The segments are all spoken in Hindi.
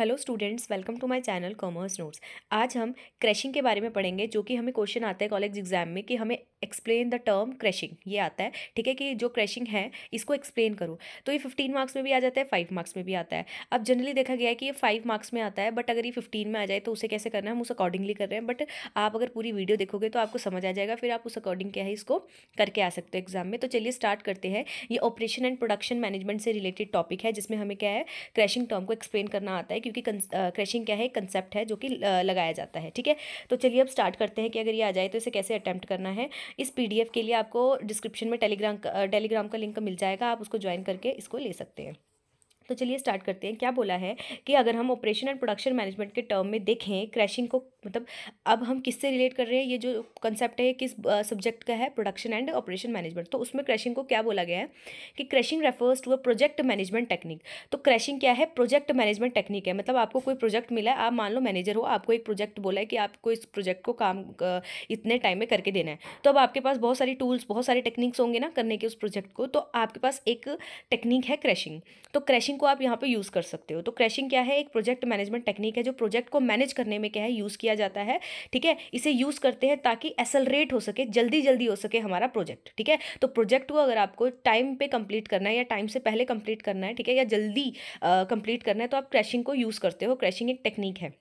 hello students welcome to my channel commerce notes आज हम क्रैशिंग के बारे में पढ़ेंगे जो कि हमें क्वेश्चन आता है कॉलेज एग्जाम में कि हमें एक्सप्लेन द टर्म क्रैशिंग ये आता है ठीक है कि जो क्रैशिंग है इसको एक्सप्लेन करो तो ये फिफ्टीन मार्क्स में भी आ जाता है फाइव मार्क्स में भी आता है अब जनरली देखा गया है कि ये फाइव मार्क्स में आता है बट अगर ये फिफ्टीन में आ जाए तो उसे कैसे करना है हम उस अकॉर्डिंगली कर रहे हैं बट आप अगर पूरी वीडियो देखोगे तो आपको समझ आ जाएगा फिर आप उस अकॉर्डिंग क्या है इसको करके आ सकते हो एग्जाम में तो चलिए स्टार्ट करते हैं ये ऑपरेशन एंड प्रोडक्शन मैनेजमेंट से रिलेटेड टॉपिक है जिसमें हमें क्या है क्रैशिंग टर्म को एक्सप्लेन करना आता है क्योंकि क्रैशिंग क्या है कंसेप्ट है जो कि लगाया जाता है ठीक है तो चलिए अब स्टार्ट करते हैं कि अगर ये आ जाए तो इसे कैसे अटैम्प्ट करना है इस पी के लिए आपको डिस्क्रिप्शन में टेलीग्राम टेलीग्राम का लिंक मिल जाएगा आप उसको ज्वाइन करके इसको ले सकते हैं तो चलिए स्टार्ट करते हैं क्या बोला है कि अगर हम ऑपरेशन एंड प्रोडक्शन मैनेजमेंट के टर्म में देखें क्रैशिंग को मतलब अब हम किससे रिलेट कर रहे हैं ये जो कंसेप्ट है किस सब्जेक्ट का है प्रोडक्शन एंड ऑपरेशन मैनेजमेंट तो उसमें क्रैशिंग को क्या बोला गया है कि crashing refers to a project management technique तो क्रैशिंग क्या है प्रोजेक्ट मैनेजमेंट टेक्निक है मतलब आपको कोई प्रोजेक्ट मिला है आप मान लो मैनेजर हो आपको एक प्रोजेक्ट बोला है कि आपको इस प्रोजेक्ट को काम इतने टाइम में करके देना है तो अब आपके पास बहुत सारी टूल्स बहुत सारे टेक्निक्स होंगे ना करने के उस प्रोजेक्ट को तो आपके पास एक टेक्निक है क्रैशिंग तो क्रैशिंग को आप यहाँ पर यूज़ कर सकते हो तो क्रैशिंग क्या है एक प्रोजेक्ट मैनेजमेंट टेक्निक है जो प्रोजेक्ट को मैनेज करने में क्या है यूज़ किया किया जाता है ठीक है इसे यूज़ करते हैं ताकि एसलरेट हो सके जल्दी जल्दी हो सके हमारा प्रोजेक्ट ठीक है तो प्रोजेक्ट को अगर आपको टाइम पे कंप्लीट करना है या टाइम से पहले कंप्लीट करना है ठीक है या जल्दी कंप्लीट करना है तो आप क्रैशिंग को यूज़ करते हो क्रैशिंग एक टेक्निक है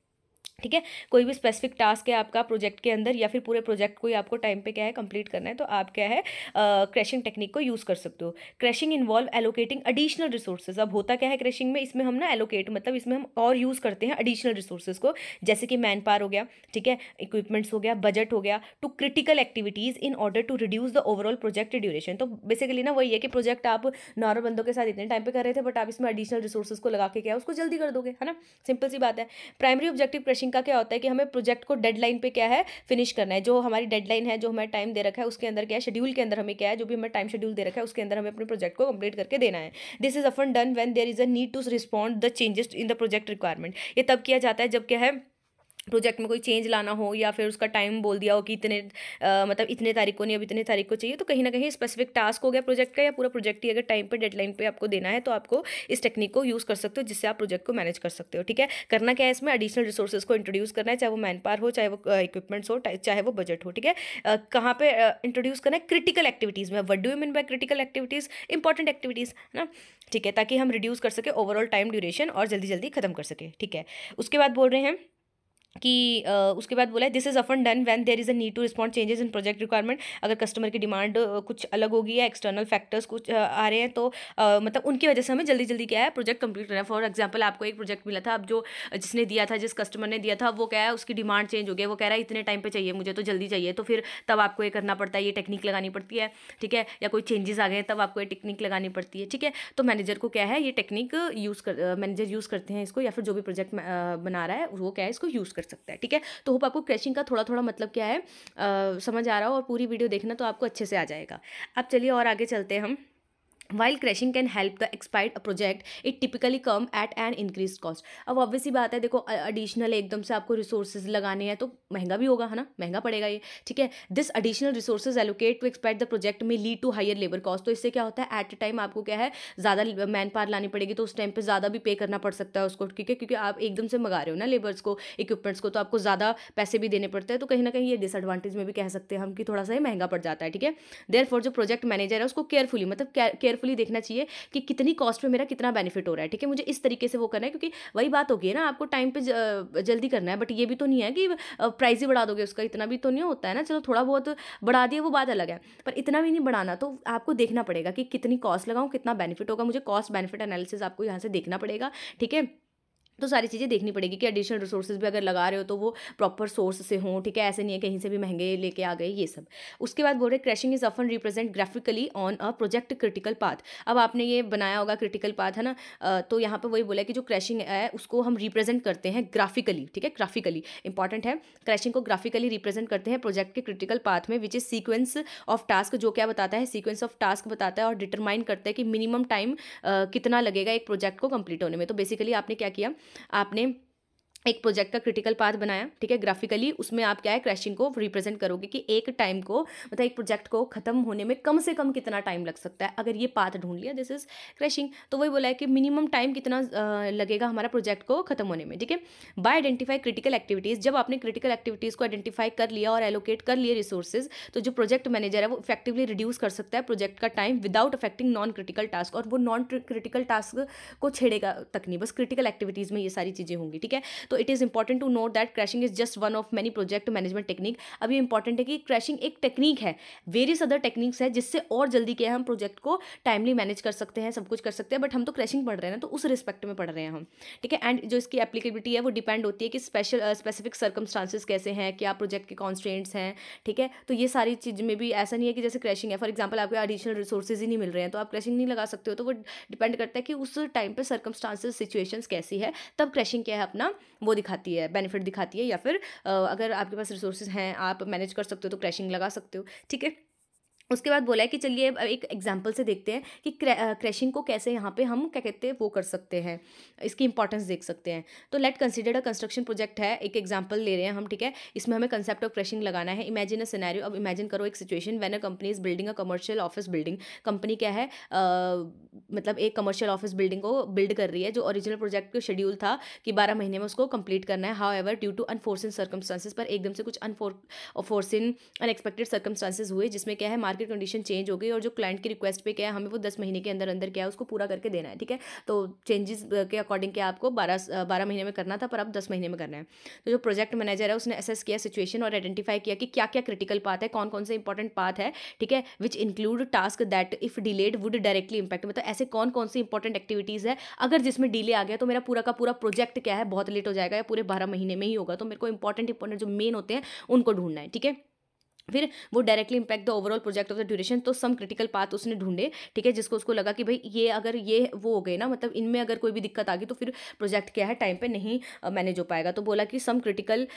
ठीक है कोई भी स्पेसिफिक टास्क है आपका प्रोजेक्ट के अंदर या फिर पूरे प्रोजेक्ट को ही आपको टाइम पे क्या है कंप्लीट करना है तो आप क्या है क्रैशिंग uh, टेक्निक को यूज़ कर सकते हो crashing involve allocating additional resources अब होता क्या है क्रैशिंग में इसमें हम ना एलोकेट मतलब इसमें हम और यूज़ करते हैं एडिशनल रिसोर्सेज को जैसे कि मैन पावर हो गया ठीक है इक्विपमेंट्स हो गया बजट हो गया to critical activities in order to reduce the overall project duration तो बेसिकली ना वही है कि प्रोजेक्ट आप नॉर्मल बंदों के साथ इतने टाइम पर कर रहे थे बट आप इसमें एडिशनल रिसोर्सेज को लगा के क्या उसको जल्दी कर दोगे है ना सिंपल सी बात है प्राइमरी ऑब्जेक्टिव क्रशिंग फिनिशिंग का क्या होता है कि हमें प्रोजेक्ट को डेडलाइन पे क्या है फिनिश करना है जो हमारी डेडलाइन है जो हमें टाइम दे रखा है उसके अंदर क्या है शेड्यूल के अंदर हमें क्या है जो भी हमें टाइम शेड्यूल दे रखा है उसके अंदर हमें अपने प्रोजेक्ट को कंप्लीट करके देना है this is often done when there is a need to respond the changes in the project requirement ये तब किया जाता है जब क्या है प्रोजेक्ट में कोई चेंज लाना हो या फिर उसका टाइम बोल दिया हो कि इतने आ, मतलब इतने तारीख को नहीं अब इतने तारीख को चाहिए तो कहीं ना कहीं स्पेसिफिक टास्क हो गया प्रोजेक्ट का या पूरा प्रोजेक्ट ही अगर टाइम पर डेडलाइन पे आपको देना है तो आपको इस टेक्निक को यूज़ कर सकते हो जिससे आप प्रोजेक्ट को मैनेज कर सकते हो ठीक है करना क्या है इसमें एडिशनल रिसोर्सेज को इंट्रोड्यूस करना है चाहे वो मैन पावर हो चाहे वो इक्विपमेंट्स हो चाहे वो बजट हो ठीक है कहाँ पर इंट्रोड्यूस करना है क्रिटिकल एक्टिविटीज़ में what do you mean by critical activities important activities है ना ठीक है ताकि हम रिड्यूस कर सके ओवरऑल टाइम ड्यूरेशन और जल्दी जल्दी खत्म कर सके ठीक है उसके बाद बोल रहे हैं कि उसके बाद बोला है this is often done when there is a need to respond changes in project requirement अगर कस्टमर की डिमांड कुछ अलग होगी या एक्सटर्नल फैक्टर्स कुछ आ रहे हैं तो uh, मतलब उनकी वजह से हमें जल्दी जल्दी क्या है प्रोजेक्ट कंप्लीट करना है फॉर एग्जाम्पल आपको एक प्रोजेक्ट मिला था अब जो जिसने दिया था जिस कस्टमर ने दिया था वो क्या है उसकी डिमांड चेंज हो गया वो कह रहा है इतने टाइम पर चाहिए मुझे तो जल्दी चाहिए तो फिर तब आपको ये करना पड़ता है ये टेक्निक लगानी पड़ती है ठीक है या कोई चेंजेस आ गए तब आपको ये टेक्निक लगानी पड़ती है ठीक है तो मैनेजर को क्या है ये टेक्निक यूज़ कर मैनेजर यूज़ करते हैं इसको या फिर जो भी प्रोजेक्ट बना रहा है वो क्या है इसको यूज़ कर सकता है ठीक है तो होप आपको क्रैशिंग का थोड़ा थोड़ा मतलब क्या है आ, समझ आ रहा हो और पूरी वीडियो देखना तो आपको अच्छे से आ जाएगा अब चलिए और आगे चलते हैं हम while crashing can help the expired project it typically come at an increase cost अब ऑब्वियस ही बात है देखो एडिशनल एकदम से आपको रिसोर्सेज लगाने हैं तो महंगा भी होगा है ना महंगा पड़ेगा ये ठीक है this additional resources allocate to expired the project में lead to higher labour cost तो इससे क्या होता है एट अ टाइम आपको क्या है ज़्यादा मैन पावर लानी पड़ेगी तो उस टाइम पर ज़्यादा भी पे करना पड़ सकता है उसको ठीक है क्योंकि आप एकदम से मंगा रहे हो ना लेबर्स को इक्विपमेंट्स को तो आपको ज़्यादा पैसे भी देने पड़ते हैं तो कहीं ना कहीं ये डिसएडवांटेज में भी कह सकते हैं हम कि थोड़ा सा ही महंगा पड़ जाता है ठीक है देयर जो प्रोजेक्ट मैनेजर है उसको केयरफुली मतलब केयर केयरफुली देखना चाहिए कि कितनी कॉस्ट में मेरा कितना बेनिफिट हो रहा है ठीक है मुझे इस तरीके से वो करना है क्योंकि वही बात होगी ना आपको टाइम पर जल्दी करना है बट ये भी तो नहीं है कि प्राइस ही बढ़ा दोगे उसका इतना भी तो नहीं होता है ना चलो थोड़ा बहुत बढ़ा दिया वो बात अलग है पर इतना भी नहीं बढ़ाना तो आपको देखना पड़ेगा कि कितनी कॉस्ट लगाऊँ कितना बेनिफिट होगा मुझे कॉस्ट बेनिफिट एनालिसिस आपको यहाँ से देखना पड़ेगा ठीक है तो सारी चीज़ें देखनी पड़ेगी कि एडिशनल रिसोर्सेज भी अगर लगा रहे हो तो वो प्रॉपर सोर्स से हों ठीक है ऐसे नहीं है कहीं से भी महंगे लेके आ गए ये सब उसके बाद बोल रहे crashing is often represent graphically on a project critical path अब आपने ये बनाया होगा क्रिटिकल पाथ है ना तो यहाँ पर वही बोला कि जो क्रैशिंग है उसको हम रिप्रेजेंट करते हैं ग्राफिकली ठीक है ग्राफिकली इंपॉर्टेंट है क्रैशिंग को ग्राफिकली रिप्रेजेंट करते हैं प्रोजेक्ट के क्रिटिकल पाथ में which is sequence of task जो क्या बताता है सीक्वेंस ऑफ टास्क बताता है और डिटरमाइन करता है कि मिनिमम टाइम कितना लगेगा एक प्रोजेक्ट को कंप्लीट होने में तो बेसिकली आपने क्या किया आपने एक प्रोजेक्ट का क्रिटिकल पाथ बनाया ठीक है ग्राफिकली उसमें आप क्या है क्रैशिंग को रिप्रेजेंट करोगे कि एक टाइम को मतलब एक प्रोजेक्ट को खत्म होने में कम से कम कितना टाइम लग सकता है अगर ये पाथ ढूंढ लिया दिस इज क्रैशिंग तो वही बोला है कि मिनिमम टाइम कितना लगेगा हमारा प्रोजेक्ट को खत्म होने में ठीक है बाय आइडेंटिफाई क्रिटिकल एक्टिविटीज़ जब आपने क्रिटिकल एक्टिविटीज़ को आइडेंटिफाई कर लिया और एलोकेट कर लिए रिसोर्सेज तो जो प्रोजेक्ट मैनेजर है वो इफेक्टिवली रिड्यूस कर सकता है प्रोजेक्ट का time without affecting non critical task और वो नॉन क्रिटिकल टास्क को छेड़ेगा तक नहीं बस क्रिटिकल एक्टिविटीज़ में ये सारी चीज़ें होंगी ठीक है तो it is important to note that crashing is just one of many project management technique अब ये इंपॉर्टेंट है कि क्रैशिंग एक टेक्निक है वेरियस अदर टेक्निक्स है जिससे और जल्दी क्या है हम प्रोजेक्ट को टाइमली मैनेज कर सकते हैं सब कुछ कर सकते हैं बट हम तो क्रैशिंग पढ़ रहे हैं ना तो उस रिस्पेक्ट में पढ़ रहे हैं हम ठीक है एंड जो इसकी एप्लीकेबिलिटी है वो डिपेंड होती है कि स्पेशल स्पेसिफिक सर्कमस्टांसिस कैसे हैं क्या प्रोजेक्ट के कॉन्स्टेंट्स हैं ठीक है तो ये सारी चीज़ में भी ऐसा नहीं है कि जैसे क्रैशिंग है फॉर एग्जाम्पल आपको एडिशनल रिसोर्सेज ही नहीं मिल रहे हैं तो आप क्रैशिंग नहीं लगा सकते हो तो वो डिपेंड करता है कि उस टाइम पर सर्कमस्टांसिस सिचुएशंस कैसी है तब क्रैशिंग क्या है अपना वो दिखाती है बेनिफिट दिखाती है या फिर अगर आपके पास रिसोर्सेज हैं आप मैनेज कर सकते हो तो क्रैशिंग लगा सकते हो ठीक है उसके बाद बोला है कि चलिए अब एक एग्जाम्पल से देखते हैं कि क्रैशिंग को कैसे यहाँ पे हम क्या कहते हैं वो कर सकते हैं इसकी इंपॉर्टेंस देख सकते हैं तो let consider a construction project है एक एग्जाम्पल ले रहे हैं हम ठीक है इसमें हमें कंसेप्ट ऑफ क्रैशिंग लगाना है इमेजिन अ सिनेरियो अब इमेजिन करो एक situation when a company is building a commercial office building company क्या है आ, मतलब एक कमर्शियल ऑफिस बिल्डिंग को बिल्ड कर रही है जो ओरिजिनल प्रोजेक्ट का शेड्यूल था कि बारह महीने में उसको कंप्लीट करना है however due to unforeseen circumstances पर एकदम से कुछ अनफोर्सिन अनएक्सपेक्टेड सर्कमस्टांसिस हुए जिसमें क्या है मार्केट कंडीशन चेंज हो गई और जो क्लाइंट की रिक्वेस्ट पे क्या है हमें वो दस महीने के अंदर अंदर क्या है उसको पूरा करके देना है ठीक है तो चेंजेस के अकॉर्डिंग क्या आपको बारह बारह महीने में करना था पर आप दस महीने में करना है तो जो प्रोजेक्ट मैनेजर है उसने असेस किया सिचुएशन और आइडेंटिफाई किया कि क्या क्या क्रिटिकल पाथ है कौन कौन से इंपॉर्टेंट पाथ है ठीक है which include task that if delayed would directly impact मतलब ऐसे कौन कौन सी इंपॉर्टेंट एक्टिविटीज़ है अगर जिसमें डिले आ गया तो मेरा पूरा का पूरा प्रोजेक्ट क्या है बहुत लेट हो जाएगा या पूरे बारह महीने में ही होगा तो मेरे को इंपॉर्टेंट इंपॉर्टेंट जो मेन होते हैं उनको ढूंढना है ठीक है फिर वो directly impact the overall project of the duration तो सम क्रिटिकल पाथ उसने ढूंढे ठीक है जिसको उसको लगा कि भाई ये अगर ये वो हो गए ना मतलब इनमें अगर कोई भी दिक्कत आ गई तो फिर प्रोजेक्ट क्या है टाइम पे नहीं मैनेज हो पाएगा तो बोला कि some critical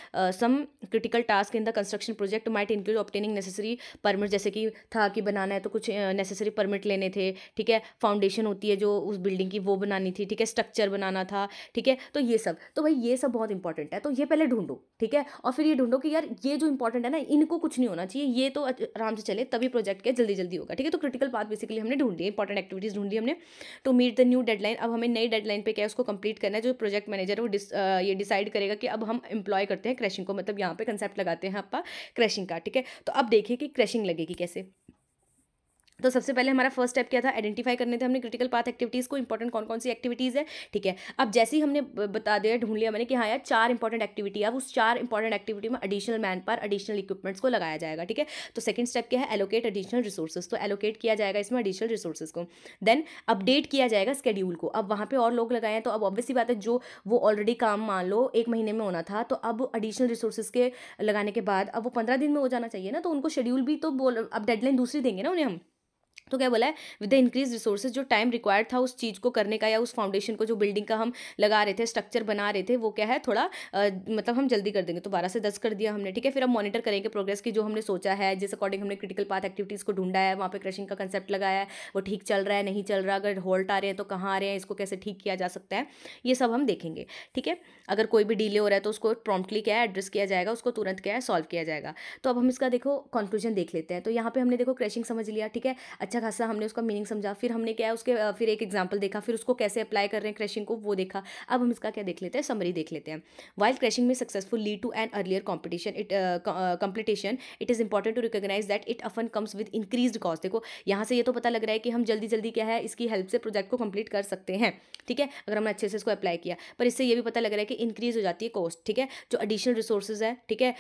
some critical task in the construction project might include obtaining necessary permit जैसे कि था कि बनाना है तो कुछ नेसेसरी परमिट लेने थे ठीक है फाउंडेशन होती है जो उस बिल्डिंग की वो बनानी थी ठीक है स्ट्रक्चर बनाना था ठीक है तो ये सब तो भाई ये सब बहुत इंपॉर्टेंट है तो ये पहले ढूंढो ठीक है और फिर ये ढूंढो कि यार ये जो इंपॉर्टेंट है ना इनको कुछ नहीं होना होना चाहिए ये तो आराम से चले तभी प्रोजेक्ट के जल्दी जल्दी होगा ठीक है तो क्रिटिकल पाथ बेसिकली हमने ढूंढ लिया इंपॉर्टेंट एक्टिविटीज़ ढूंढ ली हमने to meet the new deadline अब हमें नई डेडलाइन पे क्या उसको कंप्लीट करना है जो प्रोजेक्ट मैनेजर है वो डिस, आ, ये डिसाइड करेगा कि अब हम इंप्लॉय करते हैं क्रैशिंग को मतलब यहाँ पे कंसेप्ट लगाते हैं आपका क्रैशिंग का ठीक है तो अब देखिए कि क्रैशिंग लगेगी कैसे तो सबसे पहले हमारा फर्स्ट स्टेप क्या था आइडेंटिफाई करने थे हमने क्रिटिकल पाथ एक्टिविटीज़ को इंपॉर्टेंट कौन कौन सी एक्टिविटीज़ है ठीक है अब जैसे ही हमने बता दिया ढूंढ लिया मैंने कि हाँ यार चार इंपॉर्टेंट एक्टिविटी अब उस चार इंपॉर्टेंट एक्टिविटी में एडिशनल मैन पर एडिशनल इक्विपमेंट्स को लगाया जाएगा ठीक है तो सेकंड स्टेप क्या है एलोकेट एडिशनल रिसोर्सेज तो एलोकेट किया जाएगा इसमें एडिशनल रिसोर्सेज को देन अपडेट किया जाएगा स्केड्यूल को अब वहाँ पर और लोग लगाए हैं तो अब ऑब्वियसली बात है जो वो ऑलरेडी काम मान लो एक महीने में होना था तो अब एडिशनल रिसोर्सेज के लगाने के बाद अब वो पंद्रह दिन में हो जाना चाहिए ना तो उनको शेड्यूल भी तो बोल अब डेडलाइन दूसरी देंगे ना उन्हें हम तो क्या बोला है विद द इंक्रीज रिसोर्सेज जो टाइम रिक्वायर्ड था उस चीज़ को करने का या उस फाउंडेशन को जो बिल्डिंग का हम लगा रहे थे स्ट्रक्चर बना रहे थे वो क्या है थोड़ा आ, मतलब हम जल्दी कर देंगे तो बारह से दस कर दिया हमने ठीक है फिर हम मॉनिटर करेंगे प्रोग्रेस की जो हमने सोचा है जिस अकॉर्डिंग हमने क्रिटिकल पाथ एक्टिविटीज़ को ढूंढा है वहाँ पर क्रशिंग का कंसेप्ट लगाया है वो ठीक चल रहा है नहीं चल रहा अगर होल्ट आ रहे हैं तो कहाँ आ रहे हैं इसको कैसे ठीक किया जा सकता है ये सब हम देखेंगे ठीक है अगर कोई भी डिले हो रहा है तो उसको प्रॉम्प्टली क्या है एड्रेस किया जाएगा उसको तुरंत क्या है सॉल्व किया जाएगा तो अब हम इसका देखो कंक्लूजन देख लेते हैं तो यहाँ पर हमने देखो क्रशिंग समझ लिया ठीक है अच्छा खासा हमने उसका मीनिंग समझा फिर हमने क्या है उसके फिर एक एग्जाम्पल देखा फिर उसको कैसे अप्लाई कर रहे हैं क्रैशिंग को वो देखा अब हम इसका क्या देख लेते हैं समरी देख लेते हैं वाइल्ड क्रैशिंग में successful lead to an earlier competition it competition it is important to recognize that it often comes with increase cost देखो यहाँ से ये तो पता लग रहा है कि हम जल्दी जल्दी क्या है इसकी हेल्प से प्रोजेक्ट को कंप्लीट कर सकते हैं ठीक है अगर हमने अच्छे से इसको अप्लाई किया पर इससे ये भी पता लग रहा है कि इंक्रीज हो जाती है कॉस्ट ठीक है जो एडिशनल रिसोर्सेज है ठीक है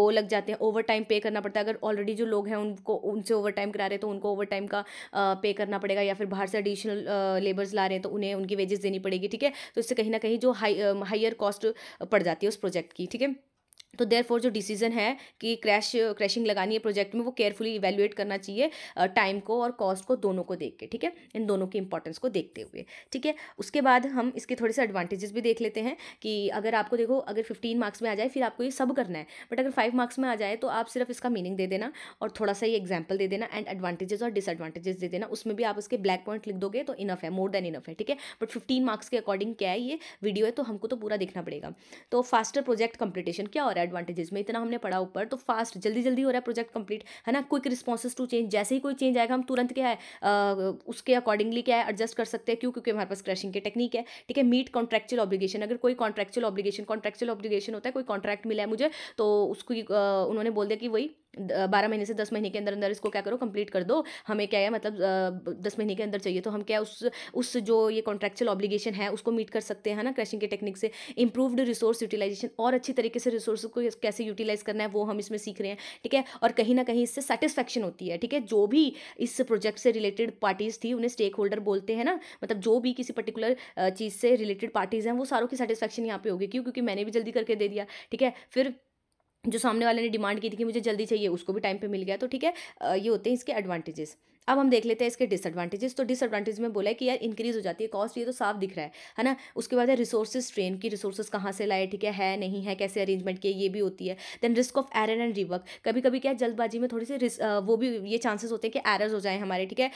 वो लग जाते हैं ओवर टाइम पे करना पड़ता है अगर ऑलरेडी जो लोग हैं उनको उनसे ओवर टाइम करा रहे तो उनको ओवर टाइम टाइम का पे करना पड़ेगा या फिर बाहर से एडिशनल लेबर्स ला रहे हैं तो उन्हें उनकी वेजेस देनी पड़ेगी ठीक है तो इससे कहीं ना कहीं जो हाई हाइयर कॉस्ट पड़ जाती है उस प्रोजेक्ट की ठीक है तो देर फोर जो डिसीजन है कि क्रैश क्रैशिंग लगानी है प्रोजेक्ट में वो केयरफुली इवेल्युएट करना चाहिए टाइम को और कॉस्ट को दोनों को देख के ठीक है इन दोनों की इंपॉर्टेंस को देखते हुए ठीक है उसके बाद हम इसके थोड़े से एडवांटेजेस भी देख लेते हैं कि अगर आपको देखो अगर फिफ्टीन मार्क्स में आ जाए फिर आपको ये सब करना है बट अगर फाइव मार्क्स में आ जाए तो आप सिर्फ इसका मीनिंग दे देना और थोड़ा सा ये एग्जाम्पल दे देना एंड एडवांटेजेस और डिसएडवांटेजेस दे देना उसमें भी आप उसके ब्लैक पॉइंट लिख दोगे तो इनफ है मोर देन इनफ है ठीक है बट फिफ्टीन मार्क्स के अकॉर्डिंग क्या है ये वीडियो है तो हमको तो पूरा देखना पड़ेगा तो फास्टर प्रोजेक्ट कंप्लीटेशन क्या और एडवांटेजेस में इतना हमने पढ़ा ऊपर तो फास्ट जल्दी जल्दी हो रहा है प्रोजेक्ट कंप्लीट है ना क्विक रिस्पॉन्सेज टू चेंज जैसे ही कोई चेंज आएगा हम तुरंत क्या है आ, उसके अकॉर्डिंगली क्या है एडजस्ट कर सकते हैं क्यों क्योंकि हमारे पास क्रैशिंग की टेक्निक है ठीक है मीट कॉन्ट्रेक्चुअल ऑब्लीगेशन अगर कोई कॉन्ट्रेक्चुअल ऑब्लीगेशन कॉन्ट्रेक्चुअल ऑब्लीगेशन होता है कोई कॉन्ट्रैक्ट मिला है मुझे तो उसको उन्होंने बोल दिया कि वही बारह महीने से दस महीने के अंदर अंदर इसको क्या करो कंप्लीट कर दो हमें क्या है मतलब दस महीने के अंदर चाहिए तो हम क्या उस उस जो ये कॉन्ट्रेक्चुअल ऑब्लीगेशन है उसको मीट कर सकते हैं ना क्रैशिंग के टेक्निक से इंप्रूवड रिसोर्स यूटिलाइजेशन और अच्छी तरीके से रिसोर्स को कैसे यूटिलाइज करना है वो हम इसमें सीख रहे हैं ठीक है और कहीं ना कहीं इससे सेटिस्फैक्शन होती है ठीक है जो भी इस प्रोजेक्ट से रिलेटेड पार्टीज थी उन्हें स्टेक होल्डर बोलते हैं ना मतलब जो भी किसी पर्टिकुलर चीज़ से रिलेटेड पार्टीज़ हैं वो सारों की सेटिस्फैक्शन यहाँ पे होगी क्यों क्योंकि मैंने भी जल्दी करके दे दिया ठीक है फिर जो सामने वाले ने डिमांड की थी कि मुझे जल्दी चाहिए उसको भी टाइम पे मिल गया तो ठीक है ये होते हैं इसके एडवांटेजेस अब हम देख लेते हैं इसके डिसएडवांटेजेस तो डिसएडवांटेज में बोला है कि यार इंक्रीज़ हो जाती है कॉस्ट ये तो साफ दिख रहा है है ना उसके बाद है रिसोर्सेज ट्रेन की रिसोर्सेज कहाँ से लाए ठीक है है नहीं है कैसे अरेंजमेंट किए ये भी होती है then risk of error and rework कभी कभी क्या जल्दबाजी में थोड़ी सी वो भी ये चांसेस होते हैं कि एरर्स हो जाए हमारे ठीक है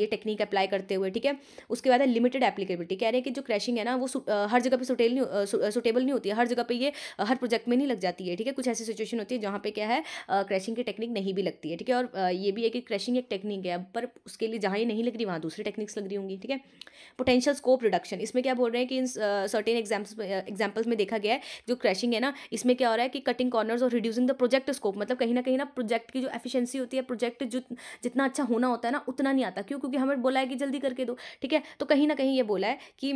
ये टेक्निक अप्लाई करते हुए ठीक है उसके बाद है लिमिटेड एप्लीकेबिलिटी कह रहे हैं कि जो क्रैशिंग है ना वो हर जगह पर सुटेल नहीं सुटेबल नहीं होती है हर जगह पर ये हर प्रोजेक्ट में नहीं लग जाती है ठीक है कुछ ऐसी सिचुएशन होती है जहाँ पर क्या है क्रैशिंग की टेक्निक नहीं भी लगती है ठीक है और ये भी है कि क्रैशिंग एक टेक्निक है है पर उसके लिए जहाँ ये नहीं लग रही वहाँ दूसरी टेक्निक्स लग रही होंगी ठीक है पोटेंशियल स्कोप रिडक्शन इसमें क्या बोल रहे हैं कि इन सर्टेन एग्जाम्पल्स एग्जाम्पल्स में देखा गया है जो क्रैशिंग है ना इसमें क्या हो रहा है कि कटिंग कॉर्नर्स और रिड्यूसिंग द प्रोजेक्ट स्कोप मतलब कहीं ना कहीं ना प्रोजेक्ट की जो एफिशिएंसी होती है प्रोजेक्ट जो जितना अच्छा होना होता है ना उतना नहीं आता क्यों क्योंकि हमें बोला है कि जल्दी करके दो ठीक है तो कहीं ना कहीं ये बोला है कि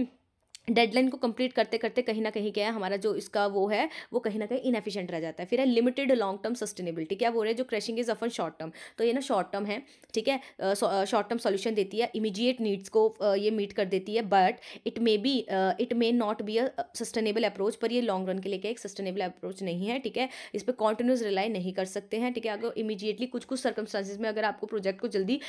डेडलाइन को कंप्लीट करते करते कहीं ना कहीं क्या है हमारा जो इसका वो है वो कहीं ना कहीं इनफिशियंट रह जाता है फिर है लिमिटेड लॉन्ग टर्म सस्टेनेबिलिटी क्या बोल रहे हैं जो crashing is often short term तो ये ना शॉर्ट टर्म है ठीक है शॉर्ट टर्म सॉल्यूशन देती है इमीडिएट नीड्स को ये मीट कर देती है but it may be it may not be a sustainable approach पर ये लॉन्ग रन के लिए क्या एक सस्टेनेबल अप्रोच नहीं है ठीक है इस पर कॉन्टिन्यूस रिलाई नहीं कर सकते हैं ठीक है अगर इमीजिएटली कुछ कुछ सर्कमस्टांसिस में अगर आपको प्रोजेक्ट को जल्दी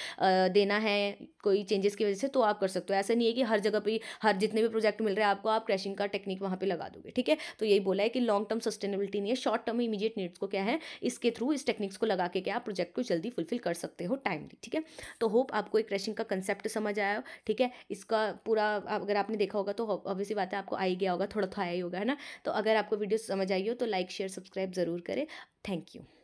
देना है कोई चेंजेस की वजह से तो आप कर सकते हो ऐसा नहीं है कि हर जगह पर हर जितने भी प्रोजेक्ट मिल रहा है आपको आप क्रैशिंग का टेक्निक वहाँ पे लगा दोगे ठीक है तो यही बोला है कि लॉन्ग टर्म सस्टेनेबिलिटी नहीं है शॉर्ट टर्म इमीडिएट नीड्स को क्या है इसके थ्रू इस टेक्निक्स को लगा के क्या आप प्रोजेक्ट को जल्दी फुलफिल कर सकते हो टाइमली ठीक है तो होप आपको एक क्रैशिंग का कंसेप्ट समझ आया ठीक है इसका पूरा अगर आपने देखा होगा तो ऑब्वियसली बात है आपको आई गया होगा थोड़ा थोड़ा तो आया ही होगा है ना तो अगर आपको वीडियो समझ आई हो तो लाइक शेयर सब्सक्राइब ज़रूर करें थैंक यू